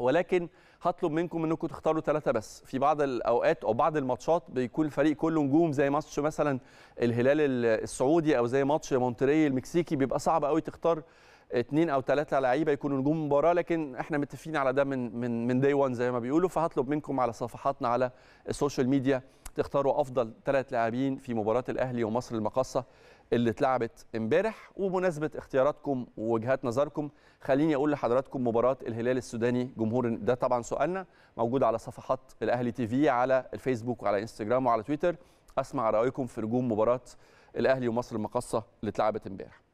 ولكن هطلب منكم انكم تختاروا ثلاثه بس في بعض الاوقات او بعض الماتشات بيكون الفريق كله نجوم زي ماتش مثلا الهلال السعودي او زي ماتش مونتري المكسيكي بيبقى صعب قوي تختار اثنين او ثلاثه لعيبه يكونوا نجوم مباراه لكن احنا متفقين على ده من من من داي وان زي ما بيقولوا فهطلب منكم على صفحاتنا على السوشيال ميديا تختاروا افضل ثلاث لاعبين في مباراه الاهلي ومصر المقاصه اللي اتلعبت امبارح وبمناسبه اختياراتكم ووجهات نظركم خليني اقول لحضراتكم مباراه الهلال السوداني جمهور ده طبعا سؤالنا موجود على صفحات الاهلي تي في على الفيسبوك وعلى انستجرام وعلى تويتر اسمع رايكم في نجوم مباراه الاهلي ومصر المقاصه اللي اتلعبت امبارح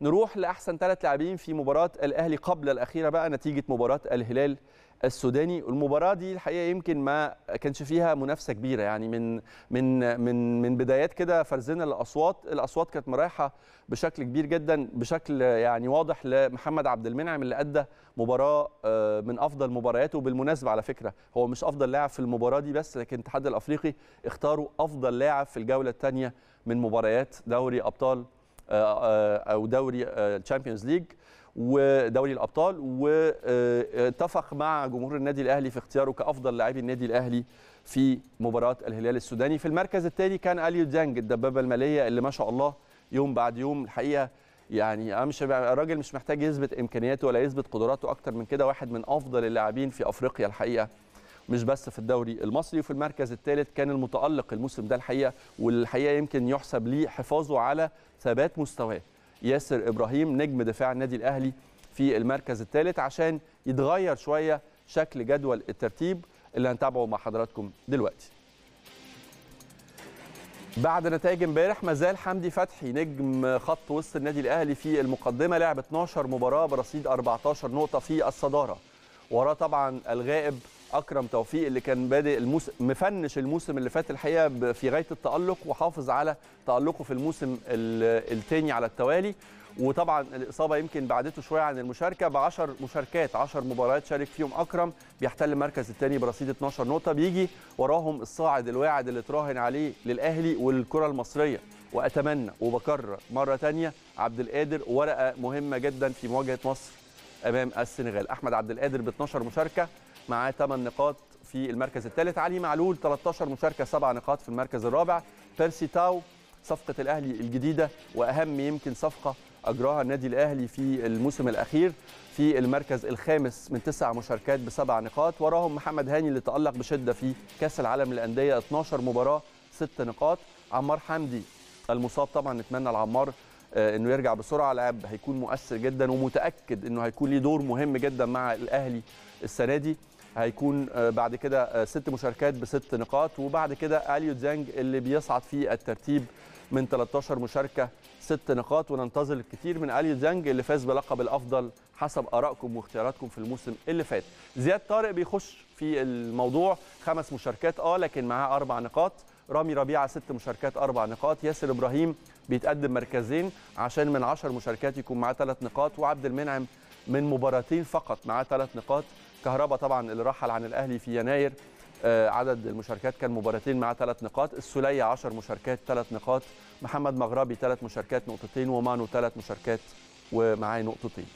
نروح لاحسن ثلاث لاعبين في مباراه الاهلي قبل الاخيره بقى نتيجه مباراه الهلال السوداني المباراه دي الحقيقه يمكن ما كانش فيها منافسه كبيره يعني من من من من بدايات كده فرزنا الاصوات الاصوات كانت مرايحه بشكل كبير جدا بشكل يعني واضح لمحمد عبد المنعم اللي ادى مباراه آه، من افضل مبارياته بالمناسبه على فكره هو مش افضل لاعب في المباراه دي بس لكن الاتحاد الافريقي اختاروا افضل لاعب في الجوله الثانيه من مباريات دوري ابطال آه، آه، او دوري تشامبيونز آه، ليج ودوري الابطال واتفق مع جمهور النادي الاهلي في اختياره كافضل لاعبي النادي الاهلي في مباراه الهلال السوداني في المركز الثاني كان اليو ديانج الدبابه الماليه اللي ما شاء الله يوم بعد يوم الحقيقه يعني مش الراجل مش محتاج يثبت امكانياته ولا يثبت قدراته اكتر من كده واحد من افضل اللاعبين في افريقيا الحقيقه مش بس في الدوري المصري وفي المركز الثالث كان المتالق الموسم ده الحقيقه والحقيقه يمكن يحسب ليه حفاظه على ثبات مستواه ياسر ابراهيم نجم دفاع النادي الاهلي في المركز الثالث عشان يتغير شويه شكل جدول الترتيب اللي هنتابعه مع حضراتكم دلوقتي بعد نتائج امبارح ما زال حمدي فتحي نجم خط وسط النادي الاهلي في المقدمه لعب 12 مباراه برصيد 14 نقطه في الصداره وراه طبعا الغائب اكرم توفيق اللي كان بادئ الموسم مفنش الموسم اللي فات الحقيقه في غايه التالق وحافظ على تالقه في الموسم الثاني على التوالي وطبعا الاصابه يمكن بعدته شويه عن المشاركه ب 10 مشاركات 10 مباريات شارك فيهم اكرم بيحتل المركز الثاني برصيد 12 نقطه بيجي وراهم الصاعد الواعد اللي تراهن عليه للاهلي وللكره المصريه واتمنى وبكرر مره ثانيه عبد القادر ورقه مهمه جدا في مواجهه مصر امام السنغال احمد عبد القادر ب 12 مشاركه معاه 8 نقاط في المركز الثالث علي معلول 13 مشاركه 7 نقاط في المركز الرابع بيرسي تاو صفقه الاهلي الجديده واهم يمكن صفقه اجراها النادي الاهلي في الموسم الاخير في المركز الخامس من تسع مشاركات بسبع نقاط وراهم محمد هاني اللي تالق بشده في كاس العالم للانديه 12 مباراه ست نقاط عمار حمدي المصاب طبعا نتمنى لعمار آه، انه يرجع بسرعه لاعب هيكون مؤثر جدا ومتاكد انه هيكون ليه دور مهم جدا مع الاهلي السنه دي هيكون آه، بعد كده آه، ست مشاركات بست نقاط وبعد كده اليو زانج اللي بيصعد في الترتيب من 13 مشاركه ست نقاط وننتظر الكثير من اليو زانج اللي فاز بلقب الافضل حسب ارائكم واختياراتكم في الموسم اللي فات زياد طارق بيخش في الموضوع خمس مشاركات اه لكن معاه اربع نقاط رامي ربيعه ست مشاركات اربع نقاط ياسر ابراهيم بيتقدم مركزين عشان من 10 مشاركات يكون معاه ثلاث نقاط وعبد المنعم من مباراتين فقط معاه ثلاث نقاط كهربا طبعا اللي رحل عن الاهلي في يناير آه، عدد المشاركات كان مباراتين مع ثلاث نقاط السلية 10 مشاركات ثلاث نقاط محمد مغربي ثلاث مشاركات نقطتين ومانو ثلاث مشاركات ومعاه نقطتين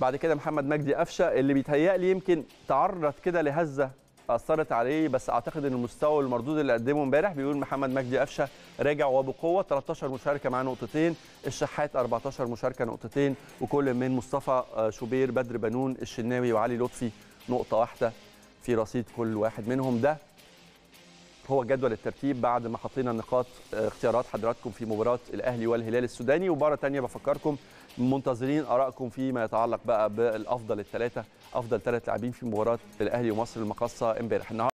بعد كده محمد مجدي قفشه اللي بيتهيأ لي يمكن تعرض كده لهزه اثرت عليه بس اعتقد ان المستوى المردود اللي قدمه امبارح بيقول محمد مجدي قفشه راجع وبقوه 13 مشاركه مع نقطتين الشحات 14 مشاركه نقطتين وكل من مصطفى آه، شوبير بدر بنون الشناوي وعلي لطفي نقطه واحده في رصيد كل واحد منهم ده هو جدول الترتيب بعد ما حطينا نقاط آه، اختيارات حضراتكم في مباراه الاهلي والهلال السوداني ومباراة تانية بفكركم منتظرين ارائكم فيما يتعلق بقى بالافضل الثلاثه افضل ثلاث لاعبين في مباراه الاهلي ومصر المقاصه امبارح